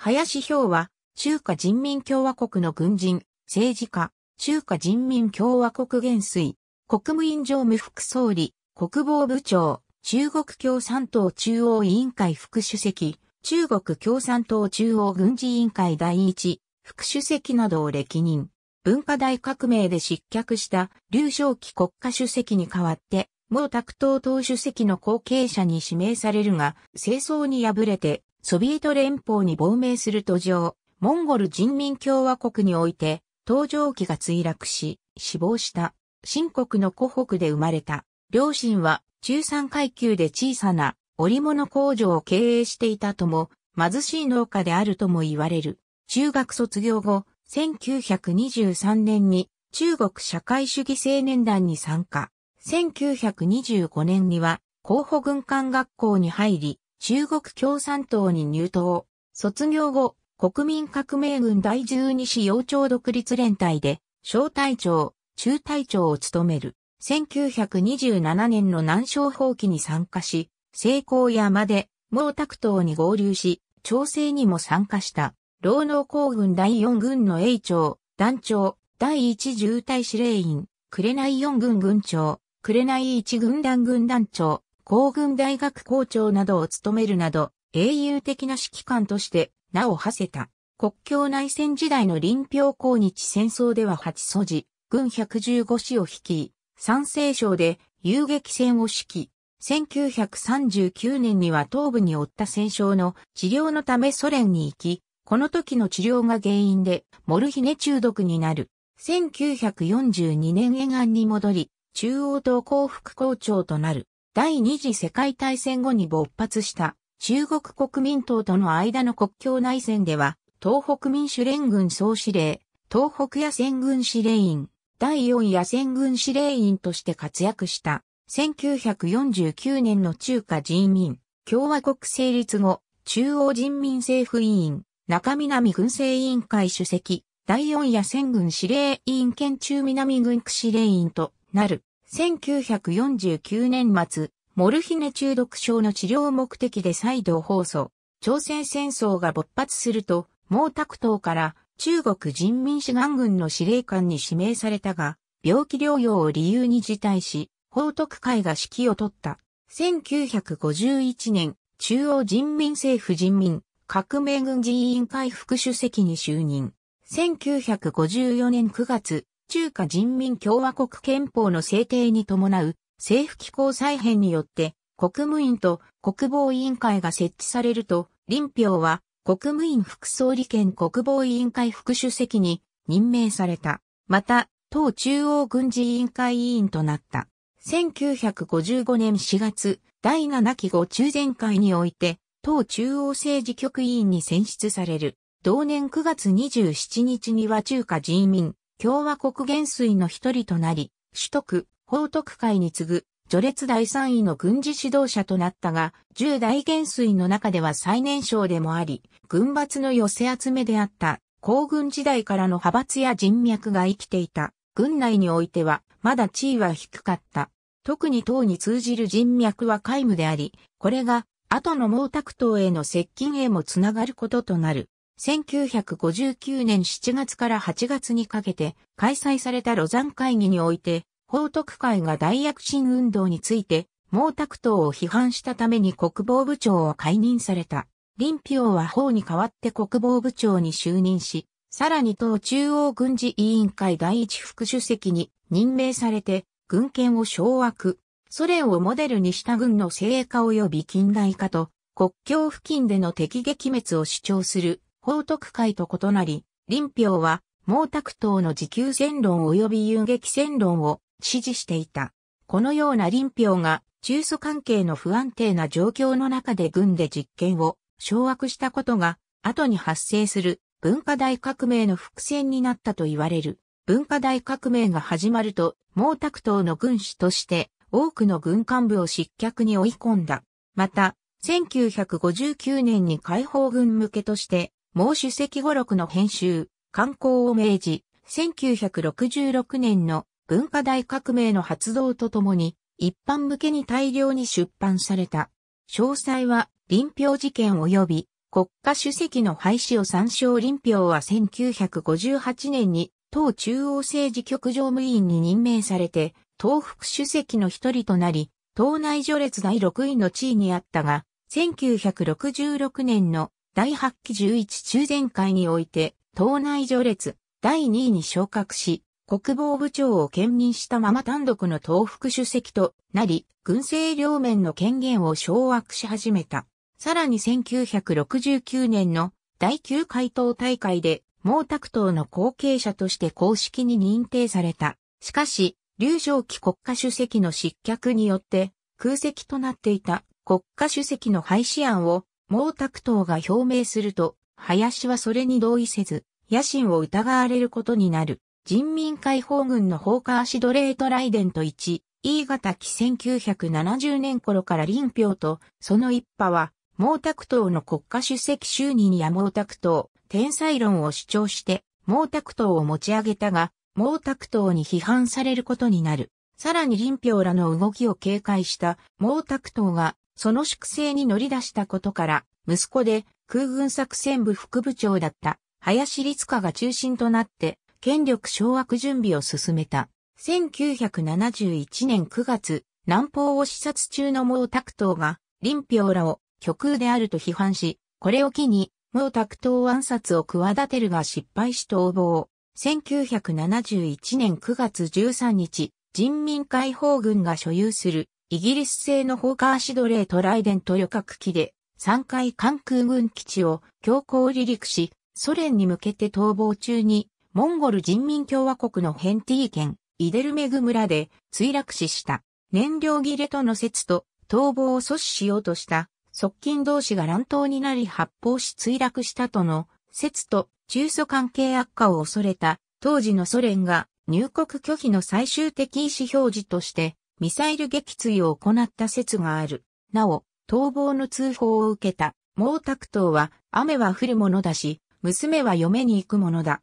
林氷は、中華人民共和国の軍人、政治家、中華人民共和国元帥、国務院常務副総理、国防部長、中国共産党中央委員会副主席、中国共産党中央軍事委員会第一、副主席などを歴任。文化大革命で失脚した劉少奇国家主席に代わって、毛沢東党主席の後継者に指名されるが、清掃に敗れてソビエト連邦に亡命する途上、モンゴル人民共和国において、搭乗機が墜落し、死亡した、新国の湖北で生まれた。両親は中産階級で小さな織物工場を経営していたとも、貧しい農家であるとも言われる。中学卒業後、1923年に中国社会主義青年団に参加。1925年には、候補軍艦学校に入り、中国共産党に入党。卒業後、国民革命軍第十二師幼鳥独立連隊で、小隊長、中隊長を務める。1927年の南昌放棄に参加し、成功山で、毛沢東に合流し、調整にも参加した。労農工軍第四軍の英長、団長、第一重隊司令員、紅四軍軍長、紅一軍団軍団長、皇軍大学校長などを務めるなど、英雄的な指揮官として名を馳せた。国境内戦時代の臨氷抗日戦争では8素地、軍115師を率い、山西省で遊撃戦を指揮。1939年には東部に負った戦傷の治療のためソ連に行き、この時の治療が原因でモルヒネ中毒になる。1942年沿岸に戻り、中央党幸副校長となる。第二次世界大戦後に勃発した中国国民党との間の国境内戦では、東北民主連軍総司令、東北野戦軍司令員、第4野戦軍司令員として活躍した、1949年の中華人民、共和国成立後、中央人民政府委員、中南軍政委員会主席、第4野戦軍司令員兼中南軍区司令員となる。1949年末、モルヒネ中毒症の治療目的で再度放送。朝鮮戦争が勃発すると、毛沢東から中国人民志願軍の司令官に指名されたが、病気療養を理由に辞退し、報徳会が指揮を取った。1951年、中央人民政府人民革命軍人委員会副主席に就任。1954年9月、中華人民共和国憲法の制定に伴う政府機構再編によって国務院と国防委員会が設置されると、林彪は国務院副総理兼国防委員会副主席に任命された。また、党中央軍事委員会委員となった。1955年4月、第7期後中前会において、党中央政治局委員に選出される。同年9月27日には中華人民共和国元帥の一人となり、首都区、報徳会に次ぐ、序列第三位の軍事指導者となったが、十大代元帥の中では最年少でもあり、軍閥の寄せ集めであった、皇軍時代からの派閥や人脈が生きていた、軍内においては、まだ地位は低かった。特に党に通じる人脈は皆無であり、これが、後の毛沢東への接近へもつながることとなる。1959年7月から8月にかけて開催されたロザン会議において、報徳会が大躍進運動について、毛沢東を批判したために国防部長を解任された。林彪は法に代わって国防部長に就任し、さらに党中央軍事委員会第一副主席に任命されて、軍権を掌握。ソ連をモデルにした軍の精鋭化及び近代化と、国境付近での敵撃滅を主張する報徳会と異なり、林彪は毛沢東の自給戦論及び遊撃戦論を支持していた。このような林彪が中蘇関係の不安定な状況の中で軍で実権を掌握したことが、後に発生する文化大革命の伏線になったと言われる。文化大革命が始まると、毛沢東の軍師として多くの軍幹部を失脚に追い込んだ。また、1959年に解放軍向けとして毛主席語録の編集、刊行を命じ、1966年の文化大革命の発動とともに、一般向けに大量に出版された。詳細は、林票事件及び国家主席の廃止を参照林票は1958年に党中央政治局常務委員に任命されて、党副主席の一人となり、党内序列第6位の地位にあったが、1966年の第8期11中前会において、党内序列、第2位に昇格し、国防部長を兼任したまま単独の党副主席となり、軍政両面の権限を掌握し始めた。さらに1969年の第9回党大会で毛沢東の後継者として公式に認定された。しかし、劉少奇国家主席の失脚によって空席となっていた国家主席の廃止案を毛沢東が表明すると、林はそれに同意せず、野心を疑われることになる。人民解放軍の放火アシドレートライデンと1、E 型機1970年頃から林彪と、その一派は、毛沢東の国家主席就任や毛沢東、天才論を主張して、毛沢東を持ち上げたが、毛沢東に批判されることになる。さらに林彪らの動きを警戒した毛沢東がその粛清に乗り出したことから、息子で空軍作戦部副部長だった林立花が中心となって、権力掌握準備を進めた。1971年9月、南方を視察中の毛沢東が、林彪らを極右であると批判し、これを機に、毛沢東暗殺を企てるが失敗し逃亡。1971年9月13日、人民解放軍が所有するイギリス製のホーカーシドレートライデント旅客機で3回関空軍基地を強行離陸し、ソ連に向けて逃亡中にモンゴル人民共和国のヘンティー県イデルメグ村で墜落死した燃料切れとの説と逃亡を阻止しようとした側近同士が乱闘になり発砲し墜落したとの説と中ソ関係悪化を恐れた当時のソ連が入国拒否の最終的意思表示としてミサイル撃墜を行った説がある。なお、逃亡の通報を受けた毛沢東は雨は降るものだし、娘は嫁に行くものだ。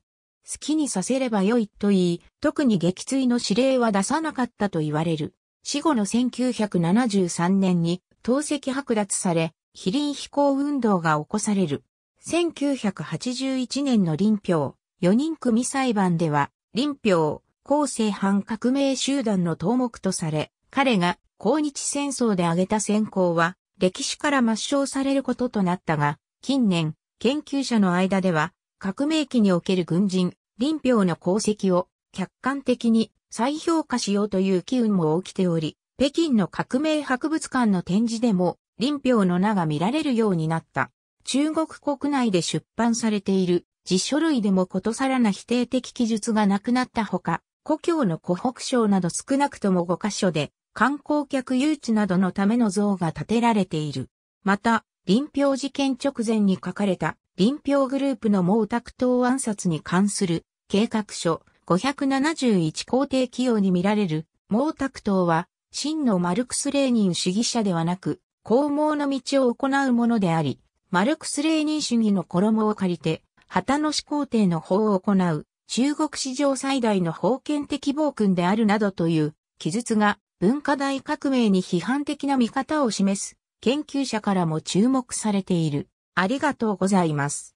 好きにさせればよいと言い、特に撃墜の指令は出さなかったと言われる。死後の1973年に投石剥奪され、非臨飛行運動が起こされる。1981年の臨氷、4人組裁判では、臨氷、後世反革命集団の頭目とされ、彼が抗日戦争で挙げた戦功は歴史から抹消されることとなったが、近年、研究者の間では、革命期における軍人、林彪の功績を客観的に再評価しようという機運も起きており、北京の革命博物館の展示でも、林彪の名が見られるようになった。中国国内で出版されている実書類でもことさらな否定的記述がなくなったほか、故郷の湖北省など少なくとも5カ所で観光客誘致などのための像が建てられている。また、林氷事件直前に書かれた林氷グループの毛沢東暗殺に関する計画書571皇帝起用に見られる毛沢東は真のマルクス・レーニン主義者ではなく公毛の道を行うものであり、マルクス・レーニン主義の衣を借りて、旗の始皇帝の法を行う、中国史上最大の封建的暴君であるなどという記述が文化大革命に批判的な見方を示す研究者からも注目されている。ありがとうございます。